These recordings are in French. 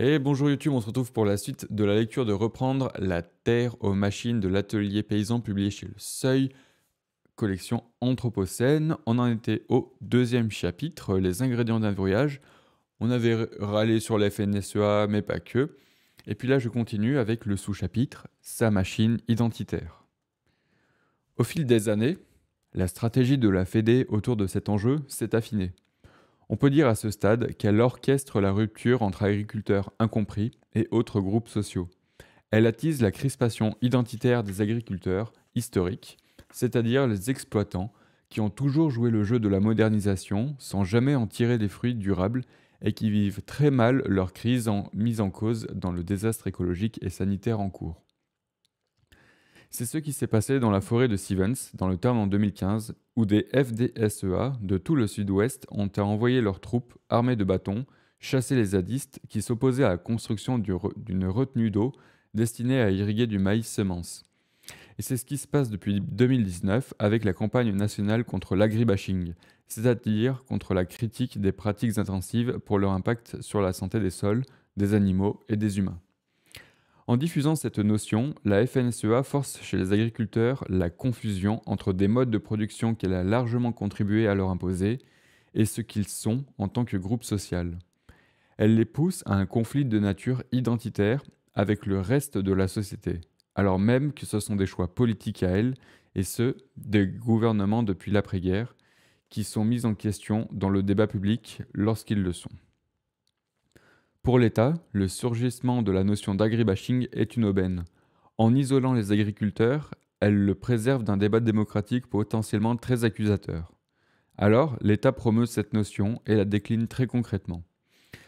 Et bonjour YouTube, on se retrouve pour la suite de la lecture de Reprendre la terre aux machines de l'atelier paysan publié chez Le Seuil, collection Anthropocène. On en était au deuxième chapitre, les ingrédients d'un voyage. On avait râlé sur la FNSEA, mais pas que. Et puis là, je continue avec le sous-chapitre, sa machine identitaire. Au fil des années, la stratégie de la Fédé autour de cet enjeu s'est affinée. On peut dire à ce stade qu'elle orchestre la rupture entre agriculteurs incompris et autres groupes sociaux. Elle attise la crispation identitaire des agriculteurs historiques, c'est-à-dire les exploitants qui ont toujours joué le jeu de la modernisation sans jamais en tirer des fruits durables et qui vivent très mal leur crise en mise en cause dans le désastre écologique et sanitaire en cours. C'est ce qui s'est passé dans la forêt de Stevens, dans le terme en 2015, où des FDSEA de tout le sud-ouest ont envoyé leurs troupes, armées de bâtons, chasser les zadistes qui s'opposaient à la construction d'une retenue d'eau destinée à irriguer du maïs semence. Et c'est ce qui se passe depuis 2019 avec la campagne nationale contre l'agribashing, c'est-à-dire contre la critique des pratiques intensives pour leur impact sur la santé des sols, des animaux et des humains. En diffusant cette notion, la FNSEA force chez les agriculteurs la confusion entre des modes de production qu'elle a largement contribué à leur imposer et ce qu'ils sont en tant que groupe social. Elle les pousse à un conflit de nature identitaire avec le reste de la société, alors même que ce sont des choix politiques à elle, et ceux des gouvernements depuis l'après-guerre, qui sont mis en question dans le débat public lorsqu'ils le sont. Pour l'État, le surgissement de la notion d'agribashing est une aubaine. En isolant les agriculteurs, elle le préserve d'un débat démocratique potentiellement très accusateur. Alors, l'État promeut cette notion et la décline très concrètement.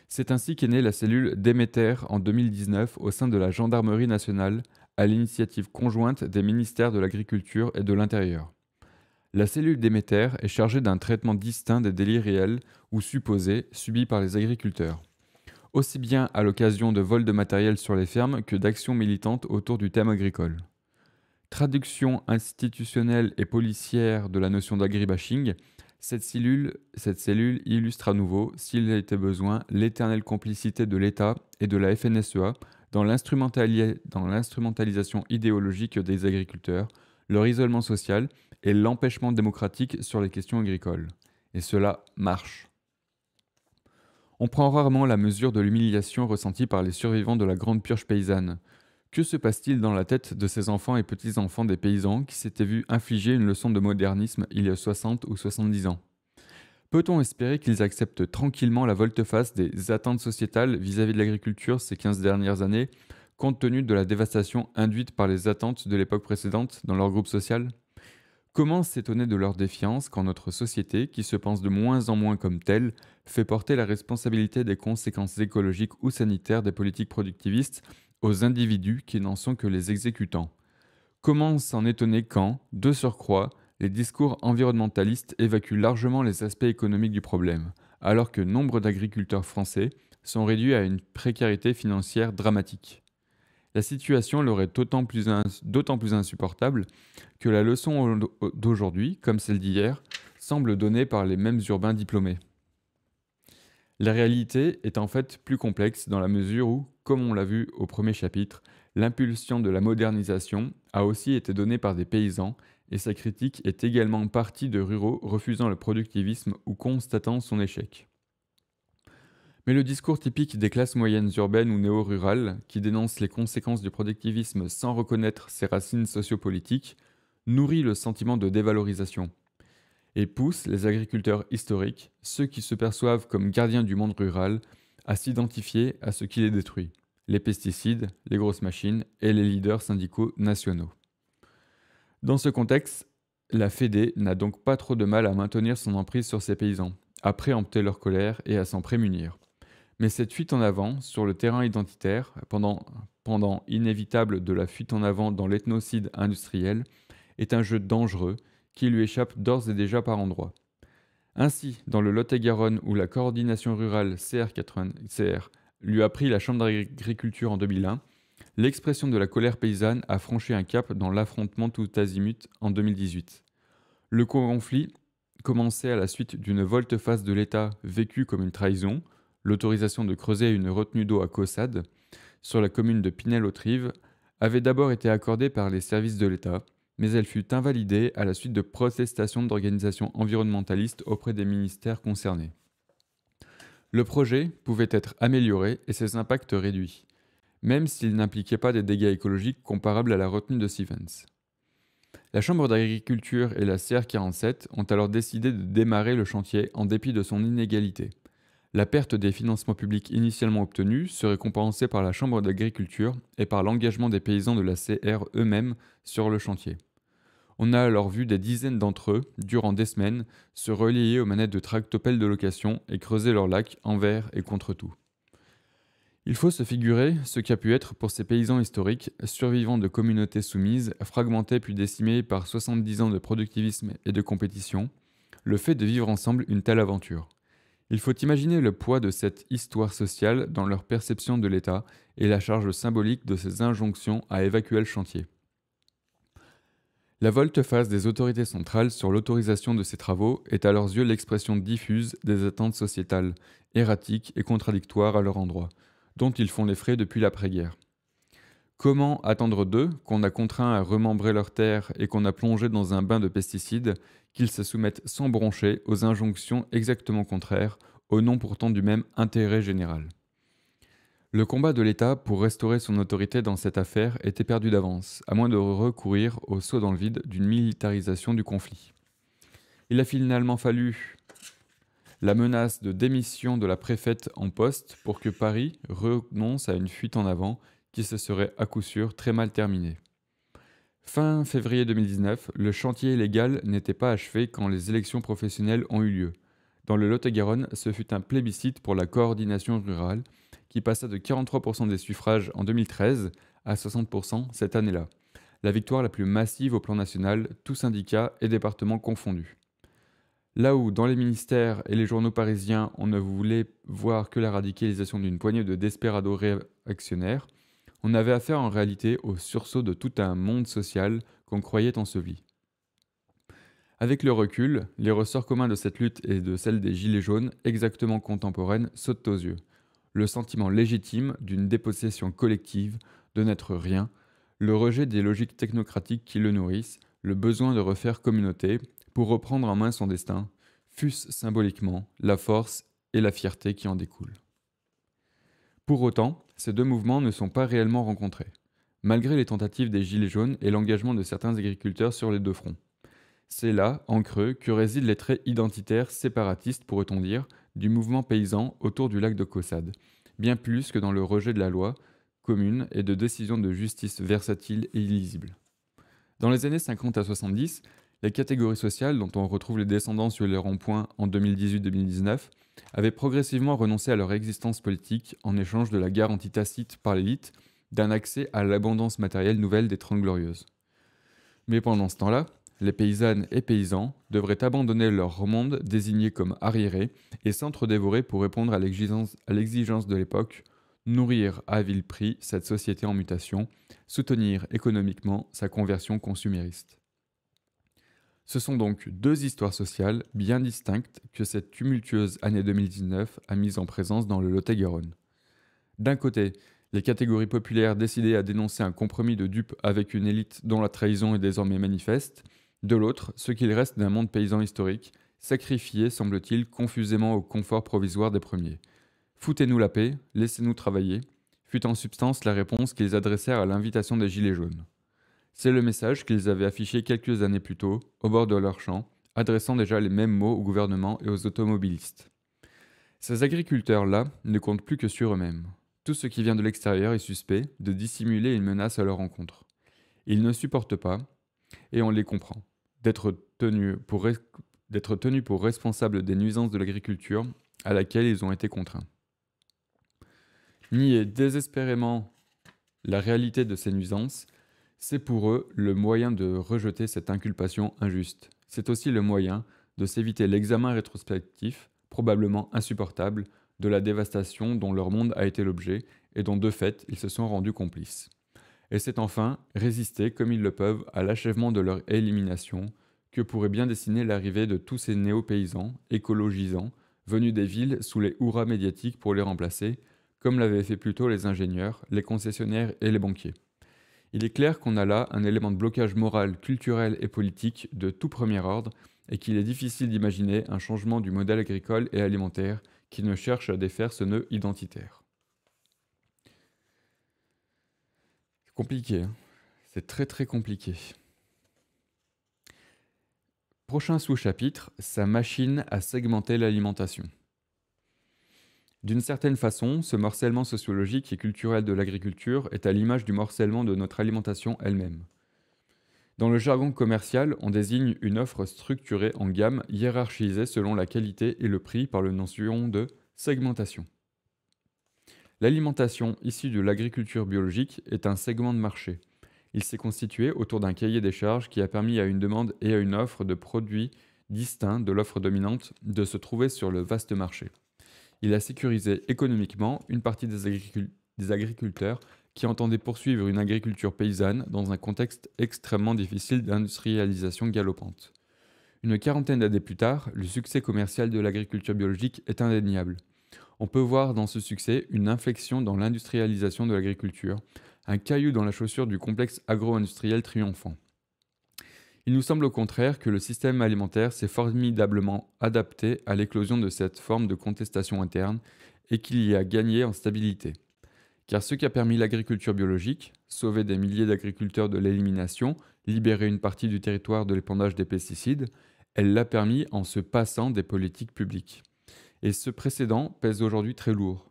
C'est ainsi qu'est née la cellule Déméter en 2019 au sein de la Gendarmerie nationale, à l'initiative conjointe des ministères de l'Agriculture et de l'Intérieur. La cellule Déméter est chargée d'un traitement distinct des délits réels ou supposés subis par les agriculteurs aussi bien à l'occasion de vols de matériel sur les fermes que d'actions militantes autour du thème agricole. Traduction institutionnelle et policière de la notion d'agribashing, cette cellule, cellule illustre à nouveau, s'il était besoin, l'éternelle complicité de l'État et de la FNSEA e dans l'instrumentalisation idéologique des agriculteurs, leur isolement social et l'empêchement démocratique sur les questions agricoles. Et cela marche. On prend rarement la mesure de l'humiliation ressentie par les survivants de la grande purge paysanne. Que se passe-t-il dans la tête de ces enfants et petits-enfants des paysans qui s'étaient vus infliger une leçon de modernisme il y a 60 ou 70 ans Peut-on espérer qu'ils acceptent tranquillement la volte-face des attentes sociétales vis-à-vis -vis de l'agriculture ces 15 dernières années, compte tenu de la dévastation induite par les attentes de l'époque précédente dans leur groupe social Comment s'étonner de leur défiance quand notre société, qui se pense de moins en moins comme telle, fait porter la responsabilité des conséquences écologiques ou sanitaires des politiques productivistes aux individus qui n'en sont que les exécutants Comment s'en étonner quand, de surcroît, les discours environnementalistes évacuent largement les aspects économiques du problème, alors que nombre d'agriculteurs français sont réduits à une précarité financière dramatique la situation leur est d'autant plus, plus insupportable que la leçon d'aujourd'hui, comme celle d'hier, semble donnée par les mêmes urbains diplômés. La réalité est en fait plus complexe dans la mesure où, comme on l'a vu au premier chapitre, l'impulsion de la modernisation a aussi été donnée par des paysans et sa critique est également partie de ruraux refusant le productivisme ou constatant son échec. Mais le discours typique des classes moyennes urbaines ou néo-rurales, qui dénoncent les conséquences du productivisme sans reconnaître ses racines sociopolitiques, nourrit le sentiment de dévalorisation et pousse les agriculteurs historiques, ceux qui se perçoivent comme gardiens du monde rural, à s'identifier à ce qui les détruit, les pesticides, les grosses machines et les leaders syndicaux nationaux. Dans ce contexte, la Fédé n'a donc pas trop de mal à maintenir son emprise sur ses paysans, à préempter leur colère et à s'en prémunir. Mais cette fuite en avant sur le terrain identitaire, pendant, inévitable de la fuite en avant dans l'ethnocide industriel, est un jeu dangereux qui lui échappe d'ores et déjà par endroits. Ainsi, dans le Lot-et-Garonne où la coordination rurale CR80, lui a pris la Chambre d'agriculture en 2001, l'expression de la colère paysanne a franchi un cap dans l'affrontement tout azimut en 2018. Le conflit, commençait à la suite d'une volte-face de l'État vécue comme une trahison, l'autorisation de creuser une retenue d'eau à Caussade, sur la commune de Pinel-Autrive, avait d'abord été accordée par les services de l'État, mais elle fut invalidée à la suite de protestations d'organisations environnementalistes auprès des ministères concernés. Le projet pouvait être amélioré et ses impacts réduits, même s'il n'impliquait pas des dégâts écologiques comparables à la retenue de Stevens. La Chambre d'agriculture et la CR47 ont alors décidé de démarrer le chantier en dépit de son inégalité. La perte des financements publics initialement obtenus serait compensée par la Chambre d'agriculture et par l'engagement des paysans de la CR eux-mêmes sur le chantier. On a alors vu des dizaines d'entre eux, durant des semaines, se relier aux manettes de tractopelles de location et creuser leur lac envers et contre tout. Il faut se figurer ce qu'a pu être pour ces paysans historiques, survivants de communautés soumises, fragmentées puis décimées par 70 ans de productivisme et de compétition, le fait de vivre ensemble une telle aventure. Il faut imaginer le poids de cette histoire sociale dans leur perception de l'État et la charge symbolique de ces injonctions à évacuer le chantier. La volte-face des autorités centrales sur l'autorisation de ces travaux est à leurs yeux l'expression diffuse des attentes sociétales, erratiques et contradictoires à leur endroit, dont ils font les frais depuis l'après-guerre. Comment attendre d'eux, qu'on a contraint à remembrer leurs terres et qu'on a plongé dans un bain de pesticides, qu'ils se soumettent sans broncher aux injonctions exactement contraires, au nom pourtant du même intérêt général. Le combat de l'État pour restaurer son autorité dans cette affaire était perdu d'avance, à moins de recourir au saut dans le vide d'une militarisation du conflit. Il a finalement fallu la menace de démission de la préfète en poste pour que Paris renonce à une fuite en avant qui se serait à coup sûr très mal terminée. Fin février 2019, le chantier légal n'était pas achevé quand les élections professionnelles ont eu lieu. Dans le Lot-et-Garonne, ce fut un plébiscite pour la coordination rurale qui passa de 43% des suffrages en 2013 à 60% cette année-là. La victoire la plus massive au plan national, tous syndicats et départements confondus. Là où, dans les ministères et les journaux parisiens, on ne voulait voir que la radicalisation d'une poignée de desperados réactionnaires, on avait affaire en réalité au sursaut de tout un monde social qu'on croyait enseveli. Avec le recul, les ressorts communs de cette lutte et de celle des Gilets jaunes, exactement contemporaines, sautent aux yeux. Le sentiment légitime d'une dépossession collective, de n'être rien, le rejet des logiques technocratiques qui le nourrissent, le besoin de refaire communauté pour reprendre en main son destin, fût-ce symboliquement, la force et la fierté qui en découlent. Pour autant, ces deux mouvements ne sont pas réellement rencontrés, malgré les tentatives des Gilets jaunes et l'engagement de certains agriculteurs sur les deux fronts. C'est là, en creux, que résident les traits identitaires séparatistes, pourrait-on dire, du mouvement paysan autour du lac de Caussade, bien plus que dans le rejet de la loi commune et de décisions de justice versatiles et illisibles. Dans les années 50 à 70, les catégories sociales, dont on retrouve les descendants sur les ronds-points en 2018-2019, avaient progressivement renoncé à leur existence politique en échange de la garantie tacite par l'élite d'un accès à l'abondance matérielle nouvelle des Trente Glorieuses. Mais pendant ce temps-là, les paysannes et paysans devraient abandonner leur monde désigné comme arriéré et s'entre-dévorer pour répondre à l'exigence de l'époque, nourrir à vil prix cette société en mutation, soutenir économiquement sa conversion consumériste. Ce sont donc deux histoires sociales bien distinctes que cette tumultueuse année 2019 a mise en présence dans le Lot-et-Garonne. D'un côté, les catégories populaires décidées à dénoncer un compromis de dupes avec une élite dont la trahison est désormais manifeste, de l'autre, ce qu'il reste d'un monde paysan historique, sacrifié, semble-t-il, confusément au confort provisoire des premiers. Foutez-nous la paix, laissez-nous travailler, fut en substance la réponse qu'ils adressèrent à l'invitation des Gilets jaunes. C'est le message qu'ils avaient affiché quelques années plus tôt, au bord de leur champ, adressant déjà les mêmes mots au gouvernement et aux automobilistes. Ces agriculteurs-là ne comptent plus que sur eux-mêmes. Tout ce qui vient de l'extérieur est suspect de dissimuler une menace à leur encontre. Ils ne supportent pas, et on les comprend, d'être tenus pour, tenus pour responsables des nuisances de l'agriculture à laquelle ils ont été contraints. Nier désespérément la réalité de ces nuisances c'est pour eux le moyen de rejeter cette inculpation injuste. C'est aussi le moyen de s'éviter l'examen rétrospectif, probablement insupportable, de la dévastation dont leur monde a été l'objet et dont de fait ils se sont rendus complices. Et c'est enfin résister comme ils le peuvent à l'achèvement de leur élimination que pourrait bien dessiner l'arrivée de tous ces néo-paysans, écologisants, venus des villes sous les hurrahs médiatiques pour les remplacer, comme l'avaient fait plus tôt les ingénieurs, les concessionnaires et les banquiers. Il est clair qu'on a là un élément de blocage moral, culturel et politique de tout premier ordre, et qu'il est difficile d'imaginer un changement du modèle agricole et alimentaire qui ne cherche à défaire ce nœud identitaire. C'est compliqué, hein. c'est très très compliqué. Prochain sous-chapitre, sa machine à segmenter l'alimentation. D'une certaine façon, ce morcellement sociologique et culturel de l'agriculture est à l'image du morcellement de notre alimentation elle-même. Dans le jargon commercial, on désigne une offre structurée en gamme hiérarchisée selon la qualité et le prix par le notion de segmentation. L'alimentation issue de l'agriculture biologique est un segment de marché. Il s'est constitué autour d'un cahier des charges qui a permis à une demande et à une offre de produits distincts de l'offre dominante de se trouver sur le vaste marché il a sécurisé économiquement une partie des, agriculteurs qui entendaient poursuivre une agriculture paysanne dans un contexte extrêmement difficile d'industrialisation galopante. Une quarantaine d'années plus tard, le succès commercial de l'agriculture biologique est indéniable. On peut voir dans ce succès une inflexion dans l'industrialisation de l'agriculture, un caillou dans la chaussure du complexe agro-industriel triomphant. Il nous semble au contraire que le système alimentaire s'est formidablement adapté à l'éclosion de cette forme de contestation interne et qu'il y a gagné en stabilité. Car ce qui a permis l'agriculture biologique, sauver des milliers d'agriculteurs de l'élimination, libérer une partie du territoire de l'épandage des pesticides, elle l'a permis en se passant des politiques publiques. Et ce précédent pèse aujourd'hui très lourd.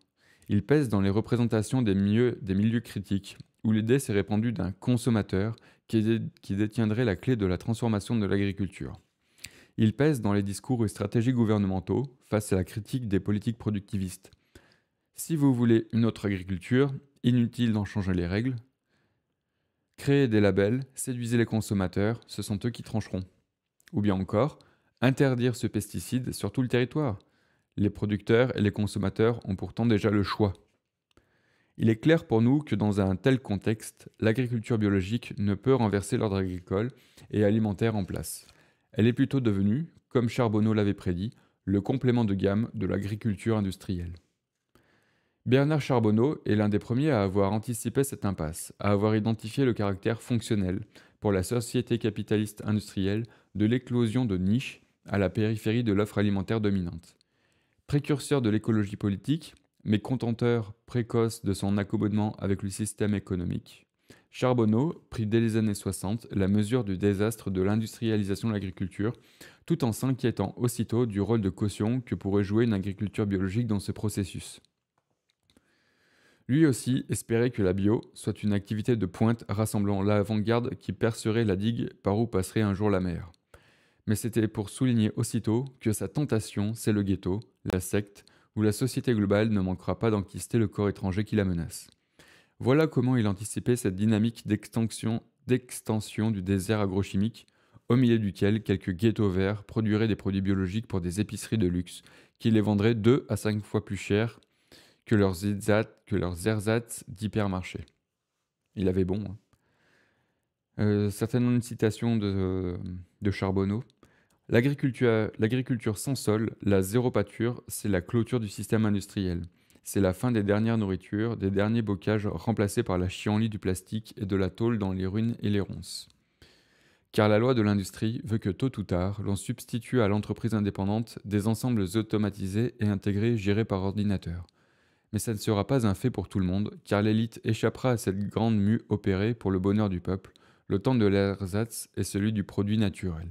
Il pèse dans les représentations des milieux, des milieux critiques, où l'idée s'est répandue d'un consommateur qui, détiendrait la clé de la transformation de l'agriculture. Il pèse dans les discours et stratégies gouvernementaux face à la critique des politiques productivistes. Si vous voulez une autre agriculture, inutile d'en changer les règles. Créer des labels, séduisez les consommateurs, ce sont eux qui trancheront. Ou bien encore, interdire ce pesticide sur tout le territoire. Les producteurs et les consommateurs ont pourtant déjà le choix. Il est clair pour nous que dans un tel contexte, l'agriculture biologique ne peut renverser l'ordre agricole et alimentaire en place. Elle est plutôt devenue, comme Charbonneau l'avait prédit, le complément de gamme de l'agriculture industrielle. Bernard Charbonneau est l'un des premiers à avoir anticipé cette impasse, à avoir identifié le caractère fonctionnel pour la société capitaliste industrielle de l'éclosion de niches à la périphérie de l'offre alimentaire dominante. Précurseur de l'écologie politique, mais contenteur précoce de son accommodement avec le système économique, Charbonneau prit dès les années 60 la mesure du désastre de l'industrialisation de l'agriculture, tout en s'inquiétant aussitôt du rôle de caution que pourrait jouer une agriculture biologique dans ce processus. Lui aussi espérait que la bio soit une activité de pointe rassemblant l'avant-garde qui percerait la digue par où passerait un jour la mer. Mais c'était pour souligner aussitôt que sa tentation, c'est le ghetto, la secte, où la société globale ne manquera pas d'enquister le corps étranger qui la menace. Voilà comment il anticipait cette dynamique d'extension du désert agrochimique, au milieu duquel quelques ghettos verts produiraient des produits biologiques pour des épiceries de luxe, qui les vendraient deux à cinq fois plus cher que leurs, que leurs ersatz d'hypermarché. Il avait bon. Hein. Euh, certainement une citation de euh, Charbonneau. L'agriculture sans sol, la zéro pâture, c'est la clôture du système industriel. C'est la fin des dernières nourritures, des derniers bocages remplacés par la chienlit du plastique et de la tôle dans les ruines et les ronces. Car la loi de l'industrie veut que tôt ou tard, l'on substitue à l'entreprise indépendante des ensembles automatisés et intégrés gérés par ordinateur. Mais ça ne sera pas un fait pour tout le monde, car l'élite échappera à cette grande mue opérée pour le bonheur du peuple, le temps de l'ersatz et celui du produit naturel.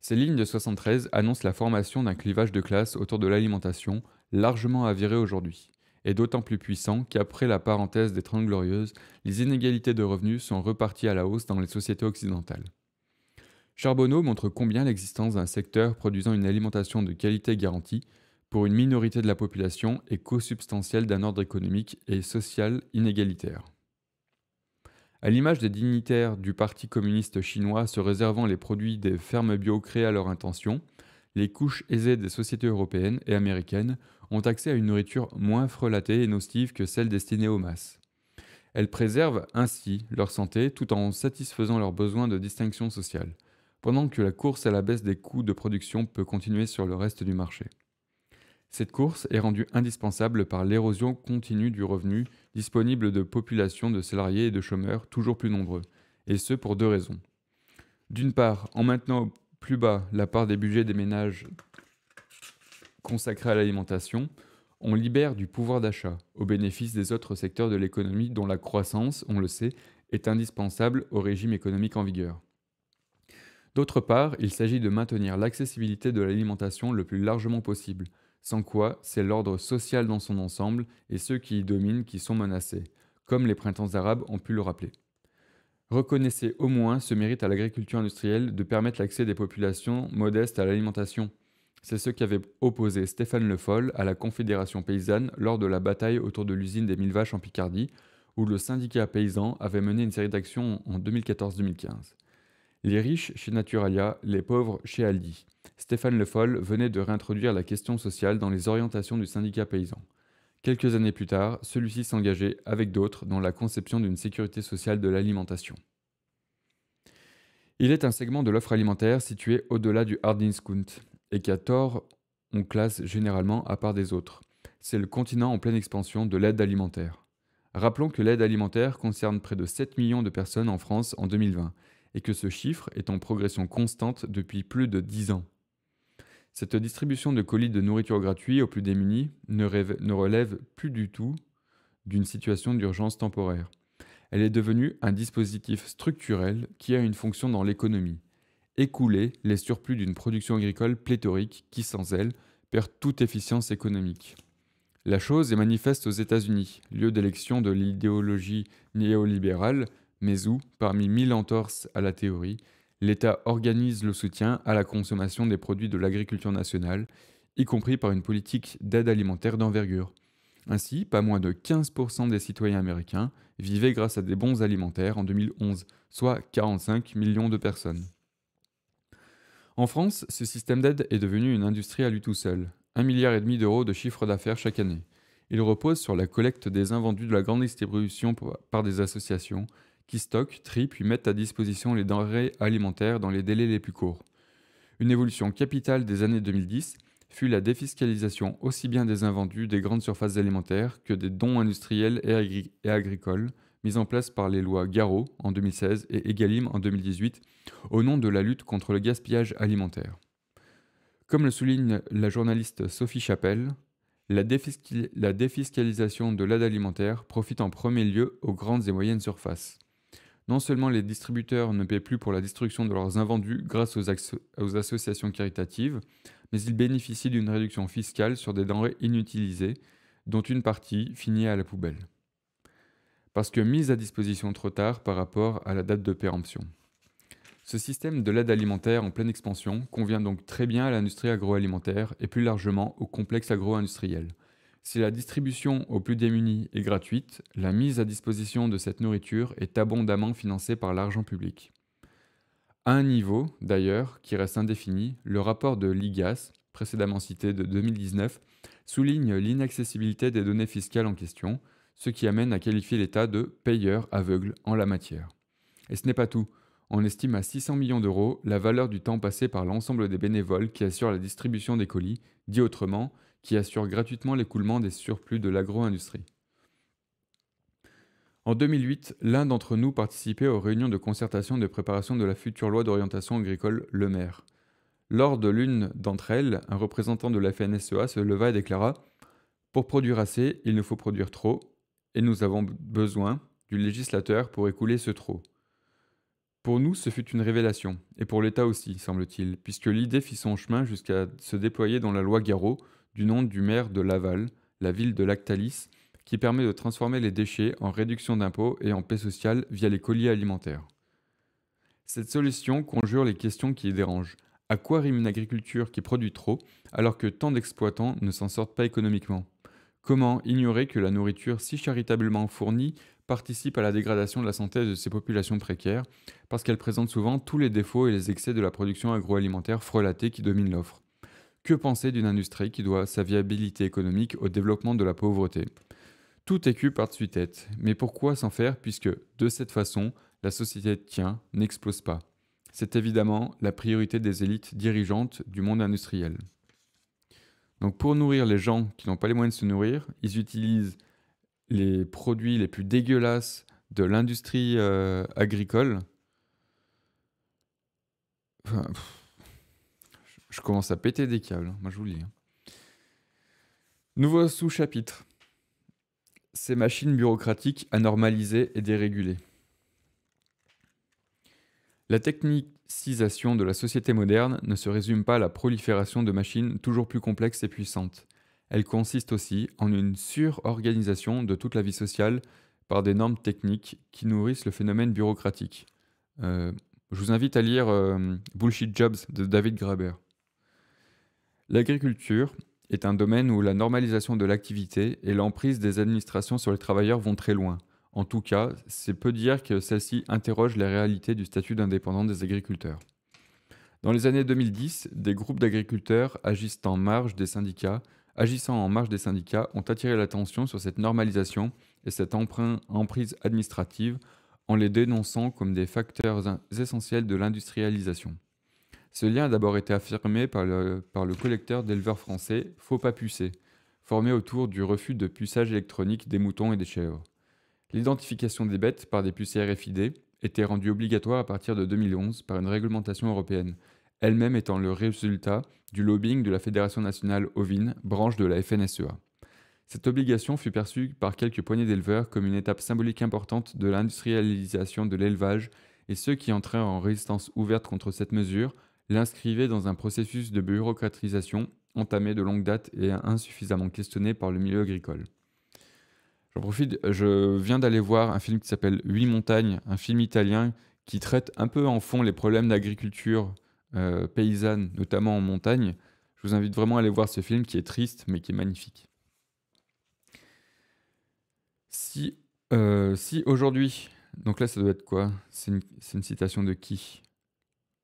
Ces lignes de 73 annoncent la formation d'un clivage de classe autour de l'alimentation, largement aviré aujourd'hui, et d'autant plus puissant qu'après la parenthèse des Trente Glorieuses, les inégalités de revenus sont reparties à la hausse dans les sociétés occidentales. Charbonneau montre combien l'existence d'un secteur produisant une alimentation de qualité garantie pour une minorité de la population est co-substantielle d'un ordre économique et social inégalitaire. À l'image des dignitaires du Parti communiste chinois se réservant les produits des fermes bio créées à leur intention, les couches aisées des sociétés européennes et américaines ont accès à une nourriture moins frelatée et nocive que celle destinée aux masses. Elles préservent ainsi leur santé tout en satisfaisant leurs besoins de distinction sociale, pendant que la course à la baisse des coûts de production peut continuer sur le reste du marché. Cette course est rendue indispensable par l'érosion continue du revenu disponible de populations de salariés et de chômeurs toujours plus nombreux, et ce pour deux raisons. D'une part, en maintenant plus bas la part des budgets des ménages consacrés à l'alimentation, on libère du pouvoir d'achat au bénéfice des autres secteurs de l'économie dont la croissance, on le sait, est indispensable au régime économique en vigueur. D'autre part, il s'agit de maintenir l'accessibilité de l'alimentation le plus largement possible, sans quoi c'est l'ordre social dans son ensemble et ceux qui y dominent qui sont menacés, comme les printemps arabes ont pu le rappeler. Reconnaissez au moins ce mérite à l'agriculture industrielle de permettre l'accès des populations modestes à l'alimentation. C'est ce qu'avait opposé Stéphane Le Foll à la Confédération paysanne lors de la bataille autour de l'usine des mille vaches en Picardie, où le syndicat paysan avait mené une série d'actions en 2014-2015. Les riches chez Naturalia, les pauvres chez Aldi. Stéphane Le Foll venait de réintroduire la question sociale dans les orientations du syndicat paysan. Quelques années plus tard, celui-ci s'engageait, avec d'autres, dans la conception d'une sécurité sociale de l'alimentation. Il est un segment de l'offre alimentaire situé au-delà du Hardingskund et qu'à tort on classe généralement à part des autres. C'est le continent en pleine expansion de l'aide alimentaire. Rappelons que l'aide alimentaire concerne près de 7 millions de personnes en France en 2020, et que ce chiffre est en progression constante depuis plus de dix ans. Cette distribution de colis de nourriture gratuite aux plus démunis ne, ne relève plus du tout d'une situation d'urgence temporaire. Elle est devenue un dispositif structurel qui a une fonction dans l'économie. Écouler les surplus d'une production agricole pléthorique qui, sans elle, perd toute efficience économique. La chose est manifeste aux États-Unis, lieu d'élection de l'idéologie néolibérale mais où, parmi mille entorses à la théorie, l'État organise le soutien à la consommation des produits de l'agriculture nationale, y compris par une politique d'aide alimentaire d'envergure. Ainsi, pas moins de 15% des citoyens américains vivaient grâce à des bons alimentaires en 2011, soit 45 millions de personnes. En France, ce système d'aide est devenu une industrie à lui tout seul, 1,5 milliard d'euros de chiffre d'affaires chaque année. Il repose sur la collecte des invendus de la grande distribution par des associations, qui stockent, trient puis mettent à disposition les denrées alimentaires dans les délais les plus courts. Une évolution capitale des années 2010 fut la défiscalisation aussi bien des invendus des grandes surfaces alimentaires que des dons industriels et, agricoles mis en place par les lois Garot en 2016 et Egalim en 2018 au nom de la lutte contre le gaspillage alimentaire. Comme le souligne la journaliste Sophie Chapelle, la, la défiscalisation de l'aide alimentaire profite en premier lieu aux grandes et moyennes surfaces. Non seulement les distributeurs ne paient plus pour la destruction de leurs invendus grâce aux, associations caritatives, mais ils bénéficient d'une réduction fiscale sur des denrées inutilisées, dont une partie finit à la poubelle. Parce que mise à disposition trop tard par rapport à la date de péremption. Ce système de l'aide alimentaire en pleine expansion convient donc très bien à l'industrie agroalimentaire et plus largement au complexe agro-industriel. Si la distribution aux plus démunis est gratuite, la mise à disposition de cette nourriture est abondamment financée par l'argent public. À un niveau, d'ailleurs, qui reste indéfini, le rapport de l'IGAS, précédemment cité de 2019, souligne l'inaccessibilité des données fiscales en question, ce qui amène à qualifier l'État de payeur aveugle en la matière. Et ce n'est pas tout. On estime à 600 millions d'euros la valeur du temps passé par l'ensemble des bénévoles qui assurent la distribution des colis, dit autrement, qui assure gratuitement l'écoulement des surplus de l'agro-industrie. En 2008, l'un d'entre nous participait aux réunions de concertation de préparation de la future loi d'orientation agricole Le Maire. Lors de l'une d'entre elles, un représentant de la FNSEA se leva et déclara Pour produire assez, il nous faut produire trop, et nous avons besoin du législateur pour écouler ce trop. Pour nous, ce fut une révélation, et pour l'État aussi, semble-t-il, puisque l'idée fit son chemin jusqu'à se déployer dans la loi Garot, du nom du maire de Laval, la ville de Lactalis, qui permet de transformer les déchets en réduction d'impôts et en paix sociale via les colis alimentaires. Cette solution conjure les questions qui dérangent. À quoi rime une agriculture qui produit trop alors que tant d'exploitants ne s'en sortent pas économiquement Comment ignorer que la nourriture si charitablement fournie participe à la dégradation de la santé de ces populations précaires parce qu'elle présente souvent tous les défauts et les excès de la production agroalimentaire frelatée qui domine l'offre que penser d'une industrie qui doit sa viabilité économique au développement de la pauvreté Tout est cul par-dessus tête, mais pourquoi s'en faire puisque, de cette façon, la société tient, n'explose pas C'est évidemment la priorité des élites dirigeantes du monde industriel. Donc pour nourrir les gens qui n'ont pas les moyens de se nourrir, ils utilisent les produits les plus dégueulasses de l'industrie euh, agricole. Je commence à péter des câbles, hein, moi je vous le dis. Hein. Nouveau sous-chapitre. Ces machines bureaucratiques à normaliser et déréguler. La technicisation de la société moderne ne se résume pas à la prolifération de machines toujours plus complexes et puissantes. Elle consiste aussi en une surorganisation de toute la vie sociale par des normes techniques qui nourrissent le phénomène bureaucratique. Euh, je vous invite à lire euh, Bullshit Jobs de David Graeber. L'agriculture est un domaine où la normalisation de l'activité et l'emprise des administrations sur les travailleurs vont très loin. En tout cas, c'est peu dire que celle-ci interroge les réalités du statut d'indépendant des agriculteurs. Dans les années 2010, des groupes d'agriculteurs agissant en marge des syndicats, agissant en marge des syndicats, ont attiré l'attention sur cette normalisation et cette emprise administrative en les dénonçant comme des facteurs essentiels de l'industrialisation. Ce lien a d'abord été affirmé par le, collecteur d'éleveurs français Faux pas formé autour du refus de puçage électronique des moutons et des chèvres. L'identification des bêtes par des puces RFID était rendue obligatoire à partir de 2011 par une réglementation européenne, elle-même étant le résultat du lobbying de la Fédération nationale ovine, branche de la FNSEA. Cette obligation fut perçue par quelques poignées d'éleveurs comme une étape symbolique importante de l'industrialisation de l'élevage, et ceux qui entraient en résistance ouverte contre cette mesure l'inscrivait dans un processus de bureaucratisation entamé de longue date et insuffisamment questionné par le milieu agricole. J'en profite, je viens d'aller voir un film qui s'appelle Huit montagnes, un film italien qui traite un peu en fond les problèmes d'agriculture euh, paysanne, notamment en montagne. Je vous invite vraiment à aller voir ce film qui est triste mais qui est magnifique. Si, euh, si aujourd'hui, donc là ça doit être quoi C'est une, une citation de qui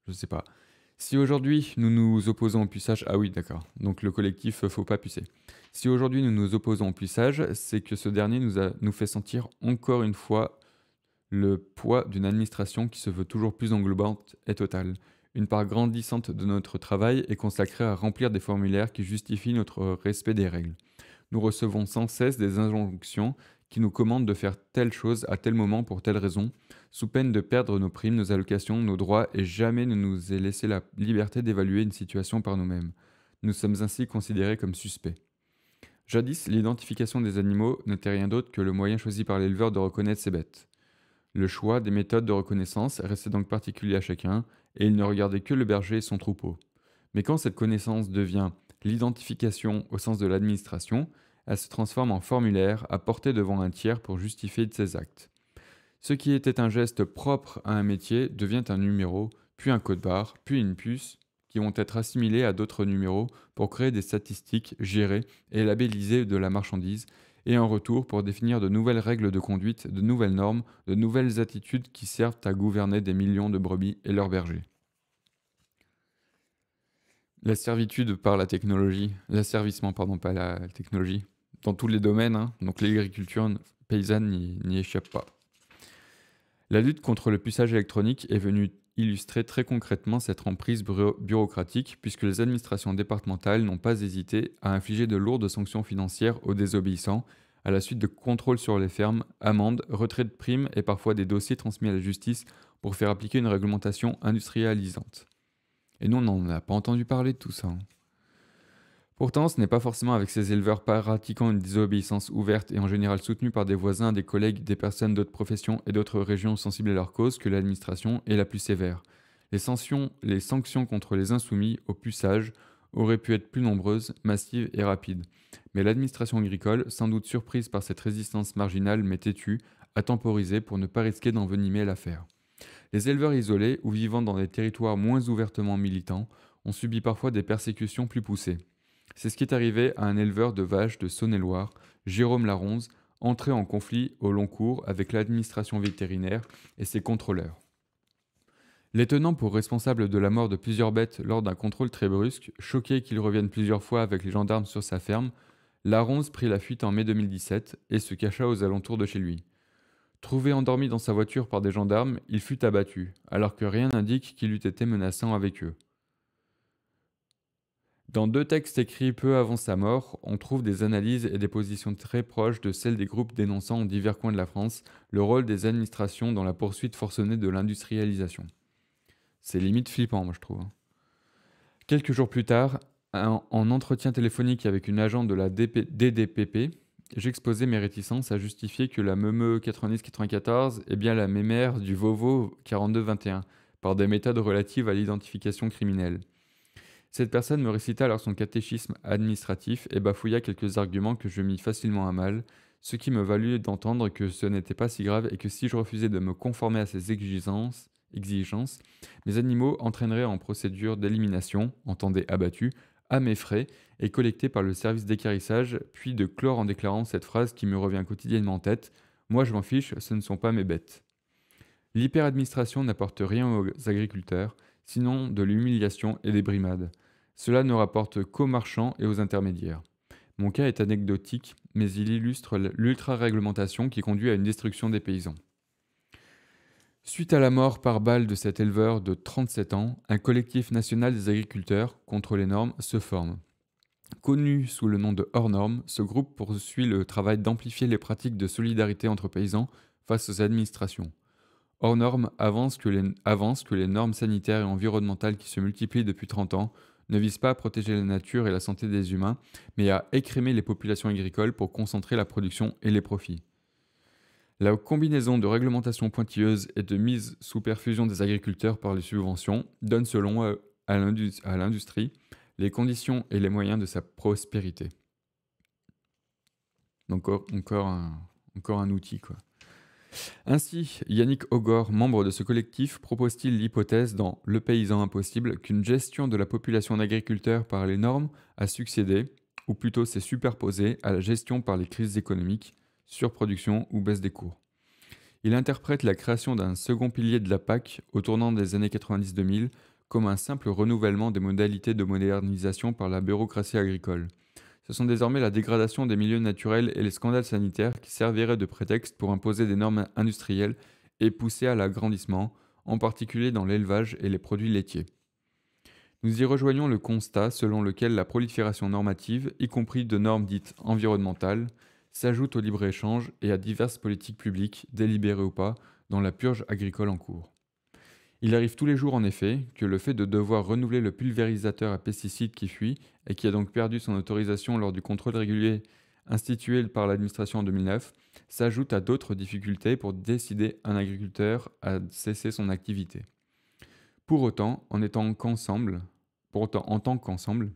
Je ne sais pas. Si aujourd'hui nous nous opposons au puissage, ah oui, d'accord, donc le collectif euh, faut pas pucer. Si aujourd'hui nous nous opposons au c'est que ce dernier nous, nous fait sentir encore une fois le poids d'une administration qui se veut toujours plus englobante et totale. Une part grandissante de notre travail est consacrée à remplir des formulaires qui justifient notre respect des règles. Nous recevons sans cesse des injonctions qui nous commande de faire telle chose à tel moment pour telle raison, sous peine de perdre nos primes, nos allocations, nos droits, et jamais ne nous ait laissé la liberté d'évaluer une situation par nous-mêmes. Nous sommes ainsi considérés comme suspects. Jadis, l'identification des animaux n'était rien d'autre que le moyen choisi par l'éleveur de reconnaître ses bêtes. Le choix des méthodes de reconnaissance restait donc particulier à chacun, et il ne regardait que le berger et son troupeau. Mais quand cette connaissance devient l'identification au sens de l'administration, elle se transforme en formulaire à porter devant un tiers pour justifier de ses actes. Ce qui était un geste propre à un métier devient un numéro, puis un code barre, puis une puce, qui vont être assimilés à d'autres numéros pour créer des statistiques gérées et labelliser de la marchandise, et en retour pour définir de nouvelles règles de conduite, de nouvelles normes, de nouvelles attitudes qui servent à gouverner des millions de brebis et leurs bergers. La servitude par la technologie, l'asservissement, pardon, pas la technologie, dans tous les domaines, hein. donc l'agriculture paysanne n'y échappe pas. La lutte contre le puissage électronique est venue illustrer très concrètement cette emprise bureaucratique puisque les administrations départementales n'ont pas hésité à infliger de lourdes sanctions financières aux désobéissants à la suite de contrôles sur les fermes, amendes, retraits de primes et parfois des dossiers transmis à la justice pour faire appliquer une réglementation industrialisante. Et nous, on n'en a pas entendu parler de tout ça. Hein. Pourtant, ce n'est pas forcément avec ces éleveurs pratiquant une désobéissance ouverte et en général soutenue par des voisins, des collègues, des personnes d'autres professions et d'autres régions sensibles à leur cause que l'administration est la plus sévère. Les sanctions, les sanctions contre les insoumis au puçage auraient pu être plus nombreuses, massives et rapides. Mais l'administration agricole, sans doute surprise par cette résistance marginale mais têtue, a temporisé pour ne pas risquer d'envenimer l'affaire. Les éleveurs isolés ou vivant dans des territoires moins ouvertement militants ont subi parfois des persécutions plus poussées. C'est ce qui est arrivé à un éleveur de vaches de Saône-et-Loire, Jérôme Laronze, entré en conflit au long cours avec l'administration vétérinaire et ses contrôleurs. Les pour responsable de la mort de plusieurs bêtes lors d'un contrôle très brusque, choqué qu'il revienne plusieurs fois avec les gendarmes sur sa ferme, Laronze prit la fuite en mai 2017 et se cacha aux alentours de chez lui. Trouvé endormi dans sa voiture par des gendarmes, il fut abattu, alors que rien n'indique qu'il eût été menaçant avec eux. Dans deux textes écrits peu avant sa mort, on trouve des analyses et des positions très proches de celles des groupes dénonçant en divers coins de la France le rôle des administrations dans la poursuite forcenée de l'industrialisation. C'est limite flippant, moi je trouve. Hein. Quelques jours plus tard, en entretien téléphonique avec une agente de la DDPP, j'exposais mes réticences à justifier que la MME 90-94 est bien la mémère du Vovo 4221 par des méthodes relatives à l'identification criminelle. Cette personne me récita alors son catéchisme administratif et bafouilla quelques arguments que je mis facilement à mal, ce qui me valut d'entendre que ce n'était pas si grave et que si je refusais de me conformer à ses exigences, exigences mes animaux entraîneraient en procédure d'élimination, entendez abattu, à mes frais et collectés par le service d'équarrissage, puis de clore en déclarant cette phrase qui me revient quotidiennement en tête Moi je m'en fiche, ce ne sont pas mes bêtes. L'hyperadministration n'apporte rien aux agriculteurs, sinon de l'humiliation et des brimades. Cela ne rapporte qu'aux marchands et aux intermédiaires. Mon cas est anecdotique, mais il illustre l'ultra-réglementation qui conduit à une destruction des paysans. Suite à la mort par balle de cet éleveur de 37 ans, un collectif national des agriculteurs contre les normes se forme. Connu sous le nom de Hors Normes, ce groupe poursuit le travail d'amplifier les pratiques de solidarité entre paysans face aux administrations. Hors Normes avance que les, que les normes sanitaires et environnementales qui se multiplient depuis 30 ans ne vise pas à protéger la nature et la santé des humains, mais à écrémer les populations agricoles pour concentrer la production et les profits. La combinaison de réglementations pointilleuses et de mise sous perfusion des agriculteurs par les subventions donne selon euh, à l'industrie les conditions et les moyens de sa prospérité. Donc encore un, encore un outil quoi. Ainsi, Yannick Ogor, membre de ce collectif, propose-t-il l'hypothèse dans Le paysan impossible qu'une gestion de la population d'agriculteurs par les normes a succédé, ou plutôt s'est superposée, à la gestion par les crises économiques, surproduction ou baisse des cours. Il interprète la création d'un second pilier de la PAC au tournant des années 90-2000 comme un simple renouvellement des modalités de modernisation par la bureaucratie agricole. Ce sont désormais la dégradation des milieux naturels et les scandales sanitaires qui serviraient de prétexte pour imposer des normes industrielles et pousser à l'agrandissement, en particulier dans l'élevage et les produits laitiers. Nous y rejoignons le constat selon lequel la prolifération normative, y compris de normes dites environnementales, s'ajoute au libre-échange et à diverses politiques publiques, délibérées ou pas, dans la purge agricole en cours. Il arrive tous les jours en effet que le fait de devoir renouveler le pulvérisateur à pesticides qui fuit et qui a donc perdu son autorisation lors du contrôle régulier institué par l'administration en 2009 s'ajoute à d'autres difficultés pour décider un agriculteur à cesser son activité. Pour autant, en étant qu'ensemble, pour autant, en tant qu'ensemble,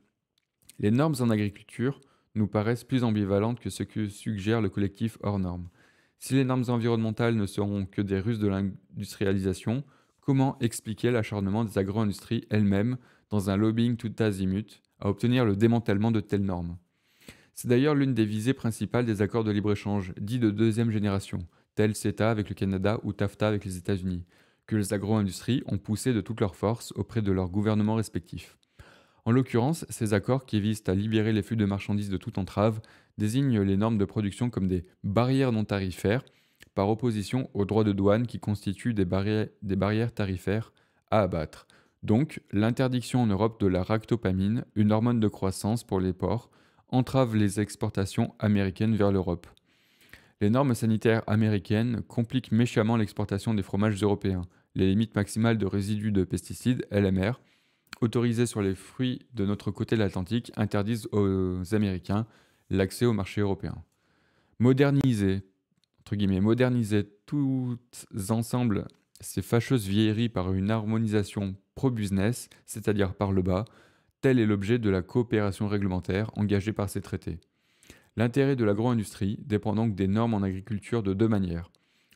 les normes en agriculture nous paraissent plus ambivalentes que ce que suggère le collectif hors normes. Si les normes environnementales ne seront que des ruses de l'industrialisation, Comment expliquer l'acharnement des agro-industries elles-mêmes dans un lobbying tout azimut à obtenir le démantèlement de telles normes C'est d'ailleurs l'une des visées principales des accords de libre-échange, dits de deuxième génération, tels CETA avec le Canada ou TAFTA avec les États-Unis, que les agro-industries ont poussé de toutes leurs forces auprès de leurs gouvernements respectifs. En l'occurrence, ces accords qui visent à libérer les flux de marchandises de toute entrave désignent les normes de production comme des barrières non tarifaires par opposition aux droits de douane qui constituent des, des barrières tarifaires à abattre. Donc, l'interdiction en Europe de la ractopamine, une hormone de croissance pour les porcs, entrave les exportations américaines vers l'Europe. Les normes sanitaires américaines compliquent méchamment l'exportation des fromages européens. Les limites maximales de résidus de pesticides, LMR, autorisées sur les fruits de notre côté de l'Atlantique, interdisent aux Américains l'accès au marché européen. Moderniser, moderniser toutes ensemble ces fâcheuses vieilleries par une harmonisation pro-business, c'est-à-dire par le bas, tel est l'objet de la coopération réglementaire engagée par ces traités. L'intérêt de l'agro-industrie dépend donc des normes en agriculture de deux manières.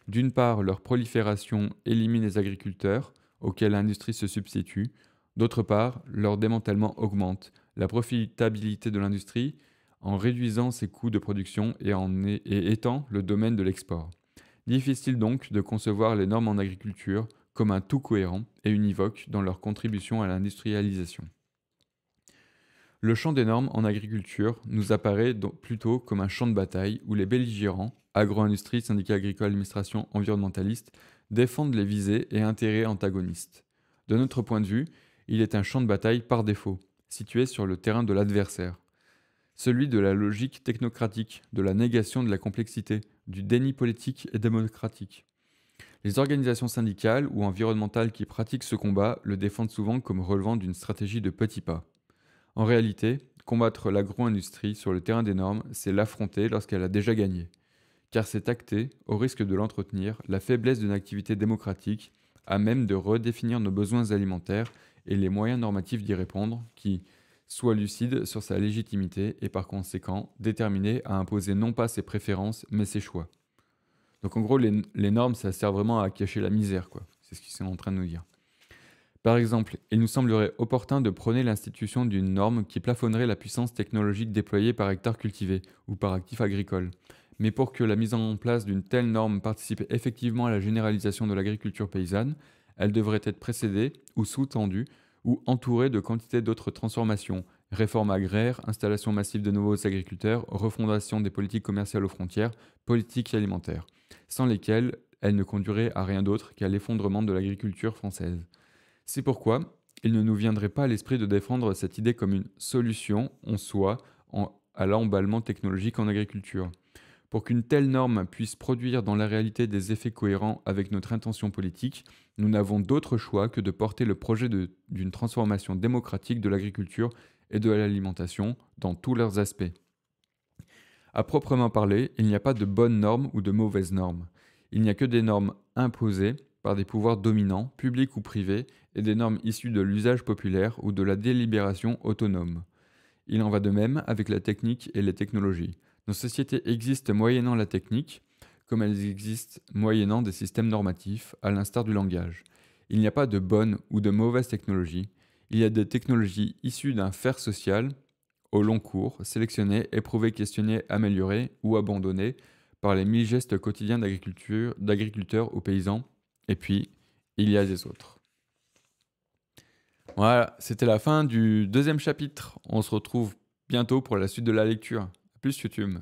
D'une part, leur prolifération élimine les agriculteurs, auxquels l'industrie se substitue. D'autre part, leur démantèlement augmente la profitabilité de l'industrie en réduisant ses coûts de production et en étant le domaine de l'export. Difficile donc de concevoir les normes en agriculture comme un tout cohérent et univoque dans leur contribution à l'industrialisation. Le champ des normes en agriculture nous apparaît donc plutôt comme un champ de bataille où les belligérants, agro-industrie, syndicats agricoles, administration, environnementalistes, défendent les visées et intérêts antagonistes. De notre point de vue, il est un champ de bataille par défaut, situé sur le terrain de l'adversaire, celui de la logique technocratique, de la négation de la complexité, du déni politique et démocratique. Les organisations syndicales ou environnementales qui pratiquent ce combat le défendent souvent comme relevant d'une stratégie de petits pas. En réalité, combattre l'agro-industrie sur le terrain des normes, c'est l'affronter lorsqu'elle a déjà gagné. Car c'est acter, au risque de l'entretenir, la faiblesse d'une activité démocratique à même de redéfinir nos besoins alimentaires et les moyens normatifs d'y répondre qui, soit lucide sur sa légitimité et par conséquent déterminé à imposer non pas ses préférences mais ses choix. Donc en gros, les, normes, ça sert vraiment à cacher la misère, quoi. C'est ce qu'ils sont en train de nous dire. Par exemple, il nous semblerait opportun de prôner l'institution d'une norme qui plafonnerait la puissance technologique déployée par hectare cultivé ou par actif agricole. Mais pour que la mise en place d'une telle norme participe effectivement à la généralisation de l'agriculture paysanne, elle devrait être précédée ou sous-tendue ou entourée de quantités d'autres transformations, réformes agraires, installation massive de nouveaux agriculteurs, refondation des politiques commerciales aux frontières, politiques alimentaires, sans lesquelles elle ne conduirait à rien d'autre qu'à l'effondrement de l'agriculture française. C'est pourquoi il ne nous viendrait pas à l'esprit de défendre cette idée comme une solution en soi à l'emballement technologique en agriculture. Pour qu'une telle norme puisse produire dans la réalité des effets cohérents avec notre intention politique, nous n'avons d'autre choix que de porter le projet d'une transformation démocratique de l'agriculture et de l'alimentation dans tous leurs aspects. À proprement parler, il n'y a pas de bonnes normes ou de mauvaises normes. Il n'y a que des normes imposées par des pouvoirs dominants, publics ou privés, et des normes issues de l'usage populaire ou de la délibération autonome. Il en va de même avec la technique et les technologies. Nos sociétés existent moyennant la technique, comme elles existent moyennant des systèmes normatifs, à l'instar du langage. Il n'y a pas de bonne ou de mauvaise technologie, il y a des technologies issues d'un faire social, au long cours, sélectionnées, éprouvées, questionnées, améliorées ou abandonnées par les mille gestes quotidiens d'agriculteurs ou paysans, et puis il y a des autres. Voilà, c'était la fin du deuxième chapitre. On se retrouve bientôt pour la suite de la lecture plus YouTube.